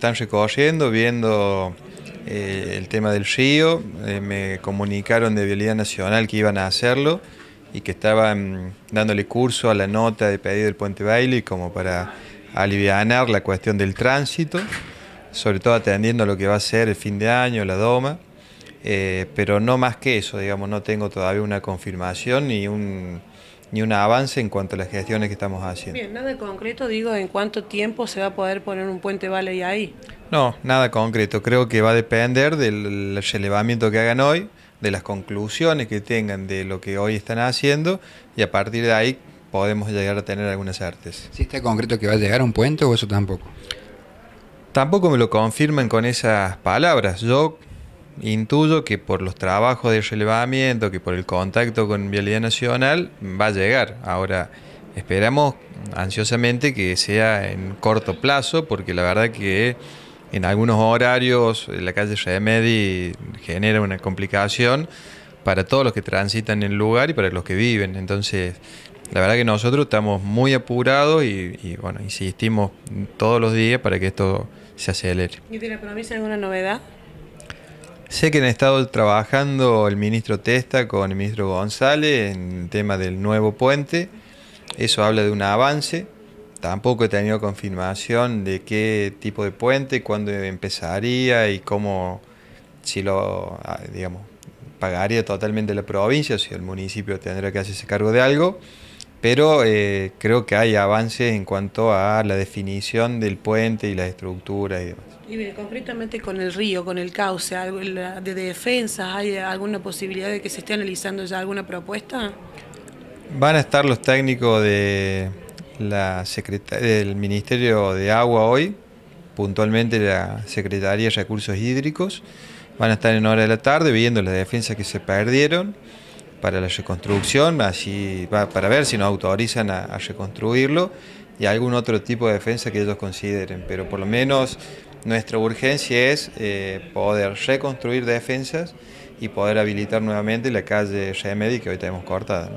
están recorriendo, viendo eh, el tema del río. Eh, me comunicaron de Vialidad Nacional que iban a hacerlo y que estaban dándole curso a la nota de pedido del Puente Baile como para aliviar la cuestión del tránsito, sobre todo atendiendo lo que va a ser el fin de año, la doma. Eh, pero no más que eso, digamos, no tengo todavía una confirmación ni un ni un avance en cuanto a las gestiones que estamos haciendo. Bien, nada concreto, digo, ¿en cuánto tiempo se va a poder poner un puente vale ahí? No, nada concreto. Creo que va a depender del relevamiento que hagan hoy, de las conclusiones que tengan de lo que hoy están haciendo y a partir de ahí podemos llegar a tener algunas artes. ¿Sí está concreto que va a llegar a un puente o eso tampoco? Tampoco me lo confirman con esas palabras. Yo intuyo que por los trabajos de relevamiento, que por el contacto con Vialidad Nacional, va a llegar. Ahora, esperamos ansiosamente que sea en corto plazo, porque la verdad que en algunos horarios la calle Remedy genera una complicación para todos los que transitan el lugar y para los que viven. Entonces, la verdad que nosotros estamos muy apurados y, bueno, insistimos todos los días para que esto se acelere. ¿Y de la alguna novedad? Sé que han estado trabajando el ministro Testa con el ministro González en el tema del nuevo puente. Eso habla de un avance. Tampoco he tenido confirmación de qué tipo de puente, cuándo empezaría y cómo, si lo, ah, digamos, pagaría totalmente la provincia, o si el municipio tendrá que hacerse cargo de algo pero eh, creo que hay avances en cuanto a la definición del puente y la estructuras y demás. Y concretamente con el río, con el cauce, de defensa, ¿hay alguna posibilidad de que se esté analizando ya alguna propuesta? Van a estar los técnicos de la del Ministerio de Agua hoy, puntualmente la Secretaría de Recursos Hídricos, van a estar en hora de la tarde viendo las defensas que se perdieron para la reconstrucción, así para ver si nos autorizan a, reconstruirlo y algún otro tipo de defensa que ellos consideren. Pero por lo menos nuestra urgencia es eh, poder reconstruir defensas y poder habilitar nuevamente la calle Remedy que hoy tenemos cortada.